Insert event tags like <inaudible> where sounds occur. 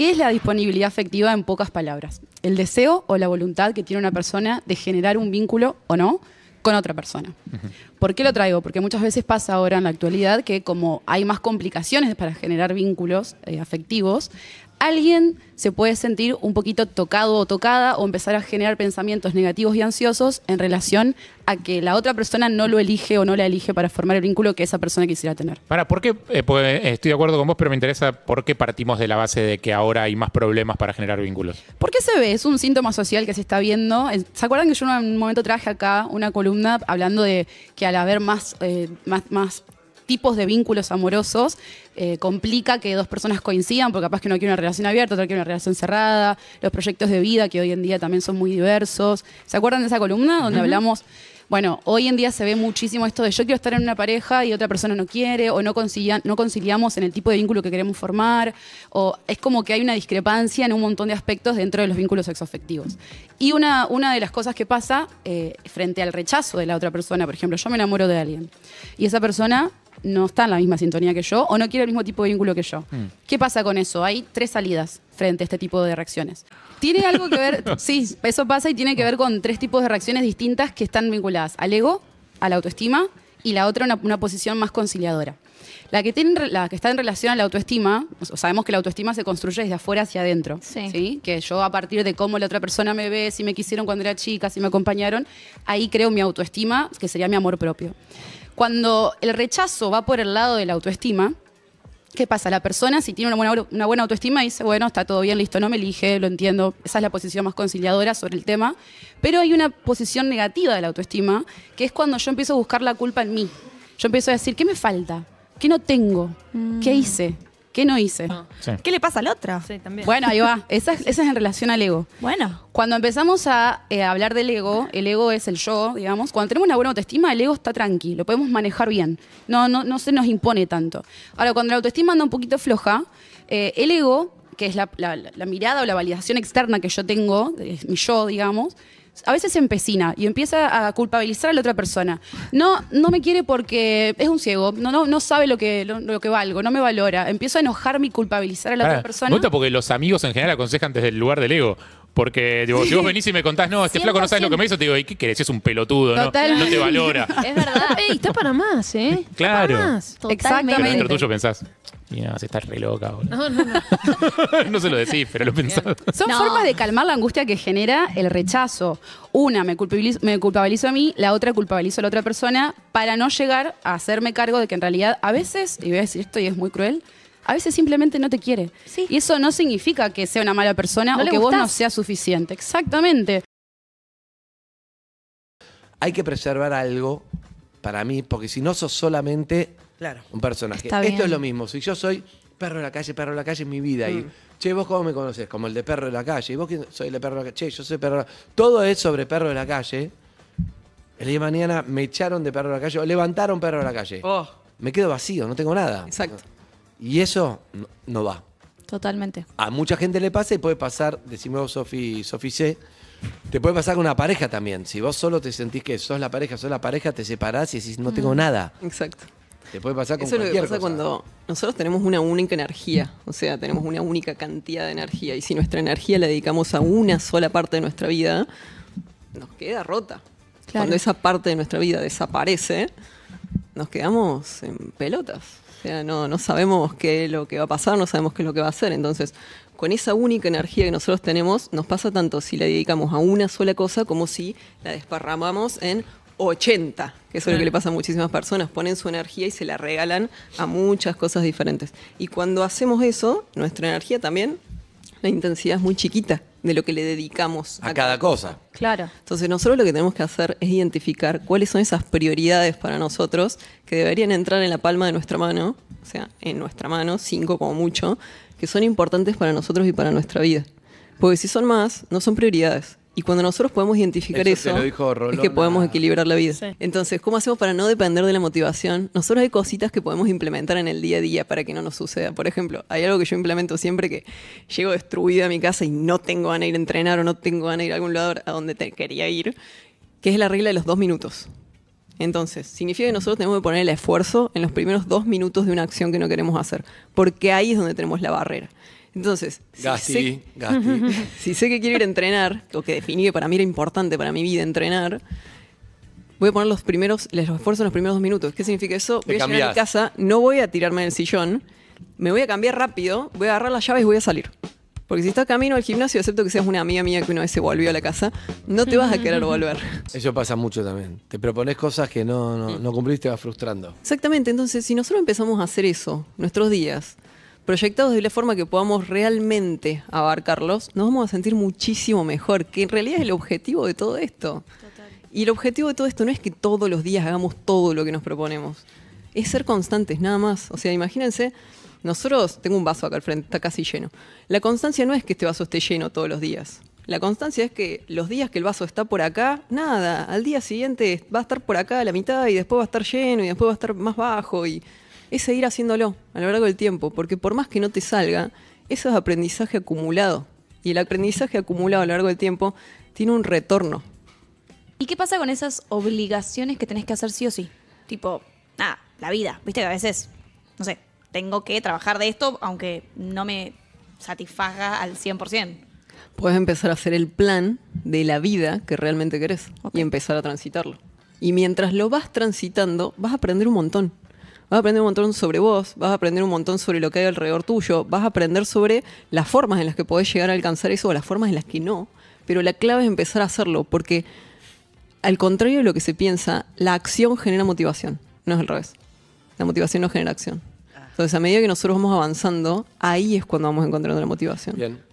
¿Qué es la disponibilidad afectiva en pocas palabras? El deseo o la voluntad que tiene una persona de generar un vínculo o no con otra persona. ¿Por qué lo traigo? Porque muchas veces pasa ahora en la actualidad que como hay más complicaciones para generar vínculos eh, afectivos, alguien se puede sentir un poquito tocado o tocada o empezar a generar pensamientos negativos y ansiosos en relación a que la otra persona no lo elige o no la elige para formar el vínculo que esa persona quisiera tener. Para, ¿por qué? Eh, pues, eh, estoy de acuerdo con vos, pero me interesa por qué partimos de la base de que ahora hay más problemas para generar vínculos. ¿Por qué se ve? Es un síntoma social que se está viendo. ¿Se acuerdan que yo en un momento traje acá una columna hablando de que al haber más, eh, más, más tipos de vínculos amorosos eh, complica que dos personas coincidan, porque capaz que uno quiere una relación abierta, otro quiere una relación cerrada, los proyectos de vida que hoy en día también son muy diversos. ¿Se acuerdan de esa columna donde hablamos? Bueno, hoy en día se ve muchísimo esto de yo quiero estar en una pareja y otra persona no quiere, o no, no conciliamos en el tipo de vínculo que queremos formar, o es como que hay una discrepancia en un montón de aspectos dentro de los vínculos sexoafectivos. Y una, una de las cosas que pasa eh, frente al rechazo de la otra persona, por ejemplo, yo me enamoro de alguien y esa persona no está en la misma sintonía que yo o no quiere el mismo tipo de vínculo que yo. Mm. ¿Qué pasa con eso? Hay tres salidas frente a este tipo de reacciones. Tiene algo que ver, <laughs> sí, eso pasa y tiene que ver con tres tipos de reacciones distintas que están vinculadas al ego, a la autoestima y la otra una posición más conciliadora. La que, tiene, la que está en relación a la autoestima, sabemos que la autoestima se construye desde afuera hacia adentro. Sí. Que yo, a partir de cómo la otra persona me ve, si me quisieron cuando era chica, si me acompañaron, ahí creo mi autoestima, que sería mi amor propio. Cuando el rechazo va por el lado de la autoestima, ¿Qué pasa? La persona, si tiene una buena, una buena, autoestima, dice, bueno, está todo bien, listo, no me elige, lo entiendo. Esa es la posición más conciliadora sobre el tema. Pero hay una posición negativa de la autoestima, que es cuando yo empiezo a buscar la culpa en mí. Yo empiezo a decir, ¿qué me falta? ¿Qué no tengo? ¿Qué mm. hice? ¿Qué no hice? Ah. ¿Qué le pasa al otro? Bueno, ahí va. <laughs> Esa es, en relación al ego. Bueno. Cuando empezamos a eh, hablar del ego, el ego es el yo, digamos. Cuando tenemos una buena autoestima, el ego está tranquilo, lo podemos manejar bien. No, no, no se nos impone tanto. Ahora, cuando la autoestima anda un poquito floja, eh, el ego, que es la, la mirada o la validación externa que yo tengo, es mi yo, digamos, a veces se empecina y empieza a culpabilizar a la otra persona. No, no me quiere porque es un ciego, no, no, no sabe lo que, lo, que valgo, no me valora. Empiezo a enojarme y culpabilizar a la otra ah, persona. Me porque los amigos en general aconsejan desde el lugar del ego. Porque digo, si vos venís y me contás, no, este flaco no sabes lo que me hizo, te digo, ¿y qué querés? Es un pelotudo, ¿no? No te valora. <laughs> Es verdad. <laughs> Ey, está para más, ¿eh? Claro. <laughs> Está para más. Pero dentro tuyo pensás, mira, se está re loca, No, no, no. no se lo decís, pero lo pensás. Son formas de calmar la angustia que genera el rechazo. Una, me culpabilizo, me culpabilizo a mí, la otra culpabilizo a la otra persona para no llegar a hacerme cargo de que en realidad a veces, y voy a decir esto y es muy cruel, a veces simplemente no te quiere. Y eso no significa que sea una mala persona o que vos no seas suficiente. Exactamente. Hay que preservar algo para mí, porque si no sos solamente un personaje. Esto es lo mismo. Si yo soy perro de la calle, perro de la calle es mi vida. Y, mm. che, ¿vos cómo me conoces? Como el de perro de la calle. ¿Y vos quién soy el de perro de la calle? Che, yo soy perro de la calle. Todo es sobre perro de la calle. El día de mañana me echaron de perro de la calle o levantaron perro de la calle. Oh. Me quedo vacío, no tengo nada. Exacto. Y eso no, va. Totalmente. A mucha gente le pasa y puede pasar, decimos Sofi, Sofi te puede pasar con una pareja también. Si vos solo te sentís que sos la pareja, sos la pareja, te separás y decís, no tengo mm. nada. Exacto. Te puede pasar con Eso es lo que pasa cuando nosotros tenemos una única energía, o sea, tenemos una única cantidad de energía. Y si nuestra energía la dedicamos a una sola parte de nuestra vida, nos queda rota. Cuando esa parte de nuestra vida desaparece, nos quedamos en pelotas. O sea, no, sabemos qué es lo que va a pasar, no sabemos qué es lo que va a hacer. Entonces, con esa única energía que nosotros tenemos, nos pasa tanto si la dedicamos a una sola cosa como si la desparramamos en 80, que es lo que le pasa a muchísimas personas, ponen su energía y se la regalan a muchas cosas diferentes. Y cuando hacemos eso, nuestra energía también, la intensidad es muy chiquita de lo que le dedicamos a, cada cosa. cosa. Claro. Entonces nosotros lo que tenemos que hacer es identificar cuáles son esas prioridades para nosotros que deberían entrar en la palma de nuestra mano, o sea, en nuestra mano, cinco como mucho, que son importantes para nosotros y para nuestra vida. Porque si son más, no son prioridades. Y cuando nosotros podemos identificar eso, es que podemos equilibrar la vida. Entonces, ¿cómo hacemos para no depender de la motivación? Nosotros hay cositas que podemos implementar en el día a día para que no nos suceda. Por ejemplo, hay algo que yo implemento siempre que llego destruida a mi casa y no tengo ganas de ir a entrenar o no tengo ganas de ir a algún lugar a donde te quería ir, que es la regla de los dos minutos. Entonces, significa que nosotros tenemos que poner el esfuerzo en los primeros dos minutos de una acción que no queremos hacer, porque ahí es donde tenemos la barrera. Entonces, <laughs> si, sé, que quiero ir a entrenar, lo que definí que para mí era importante para mi vida entrenar, voy a poner los primeros, les esfuerzo en los primeros dos minutos. ¿Qué significa eso? Voy a llegar a mi casa, no voy a tirarme del sillón, me voy a cambiar rápido, voy a agarrar las llaves y voy a salir. Porque si estás camino al gimnasio, acepto que seas una amiga mía que una vez se volvió a la casa, no te vas a querer <laughs> volver. Eso pasa mucho también. Te propones cosas que no, no, no vas frustrando. Exactamente. Entonces, si nosotros empezamos a hacer eso, nuestros días, proyectados de la forma que podamos realmente abarcarlos, nos vamos a sentir muchísimo mejor, que en realidad es el objetivo de todo esto. Y el objetivo de todo esto no es que todos los días hagamos todo lo que nos proponemos, es ser constantes nada más. O sea, imagínense, nosotros tengo un vaso acá al frente, está casi lleno. La constancia no es que este vaso esté lleno todos los días. La constancia es que los días que el vaso está por acá, nada, al día siguiente va a estar por acá a la mitad y después va a estar lleno y después va a estar más bajo y es seguir haciéndolo a lo largo del tiempo, porque por más que no te salga, eso es aprendizaje acumulado. Y el aprendizaje acumulado a lo largo del tiempo tiene un retorno. ¿Y qué pasa con esas obligaciones que tenés que hacer sí o sí? Tipo, ah, la vida. Viste que a veces, no sé, tengo que trabajar de esto aunque no me satisfaga al 100%. Puedes empezar a hacer el plan de la vida que realmente querés y empezar a transitarlo. Y mientras lo vas transitando, vas a aprender un montón vas a aprender un montón sobre vos, vas a aprender un montón sobre lo que hay alrededor tuyo, vas a aprender sobre las formas en las que podés llegar a alcanzar eso o las formas en las que no. Pero la clave es empezar a hacerlo, porque al contrario de lo que se piensa, la acción genera motivación, no es al revés. La motivación no genera acción. Ah. Entonces, a medida que nosotros vamos avanzando, ahí es cuando vamos encontrando la motivación. Bien.